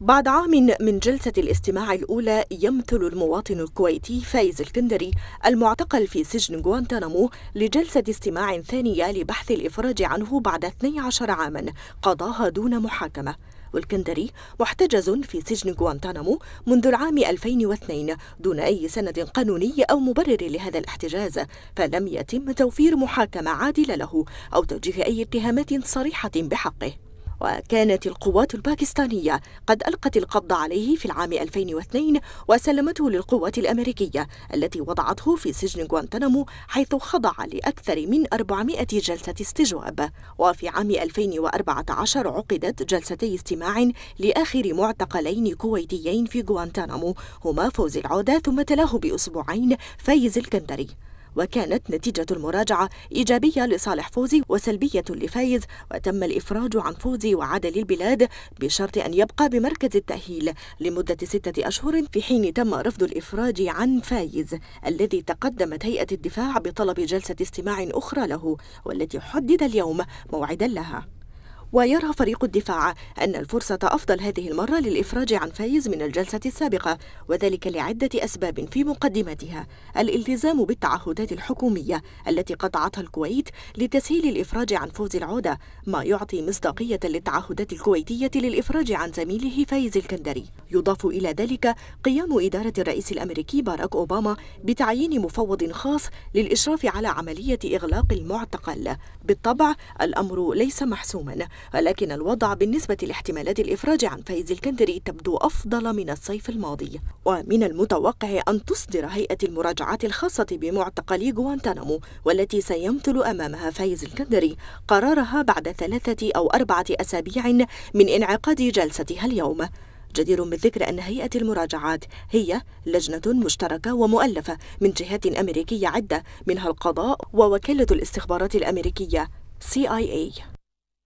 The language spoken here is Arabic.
بعد عام من جلسة الاستماع الأولى يمثل المواطن الكويتي فايز الكندري المعتقل في سجن غوانتانامو لجلسة استماع ثانية لبحث الإفراج عنه بعد 12 عاما قضاها دون محاكمة والكندري محتجز في سجن غوانتانامو منذ العام 2002 دون أي سند قانوني أو مبرر لهذا الاحتجاز فلم يتم توفير محاكمة عادلة له أو توجيه أي اتهامات صريحة بحقه وكانت القوات الباكستانية قد ألقت القبض عليه في العام 2002 وسلمته للقوات الأمريكية التي وضعته في سجن غوانتنامو حيث خضع لأكثر من 400 جلسة استجواب وفي عام 2014 عقدت جلستي استماع لآخر معتقلين كويتيين في غوانتنامو هما فوزي العودة ثم تلاه بأسبوعين فايز الكندري وكانت نتيجة المراجعة إيجابية لصالح فوزي وسلبية لفايز وتم الإفراج عن فوزي وعدل البلاد بشرط أن يبقى بمركز التأهيل لمدة ستة أشهر في حين تم رفض الإفراج عن فايز الذي تقدمت هيئة الدفاع بطلب جلسة استماع أخرى له والتي حدد اليوم موعدا لها ويرى فريق الدفاع أن الفرصة أفضل هذه المرة للإفراج عن فايز من الجلسة السابقة وذلك لعدة أسباب في مقدمتها الالتزام بالتعهدات الحكومية التي قطعتها الكويت لتسهيل الإفراج عن فوز العودة ما يعطي مصداقية للتعهدات الكويتية للإفراج عن زميله فايز الكندري يضاف إلى ذلك قيام إدارة الرئيس الأمريكي باراك أوباما بتعيين مفوض خاص للإشراف على عملية إغلاق المعتقل بالطبع الأمر ليس محسوما ولكن الوضع بالنسبة لاحتمالات الإفراج عن فايز الكندري تبدو أفضل من الصيف الماضي ومن المتوقع أن تصدر هيئة المراجعات الخاصة بمعتقلي غوانتانامو والتي سيمثل أمامها فايز الكندري قرارها بعد ثلاثة أو أربعة أسابيع من انعقاد جلستها اليوم جدير بالذكر أن هيئة المراجعات هي لجنة مشتركة ومؤلفة من جهات أمريكية عدة منها القضاء ووكالة الاستخبارات الأمريكية CIA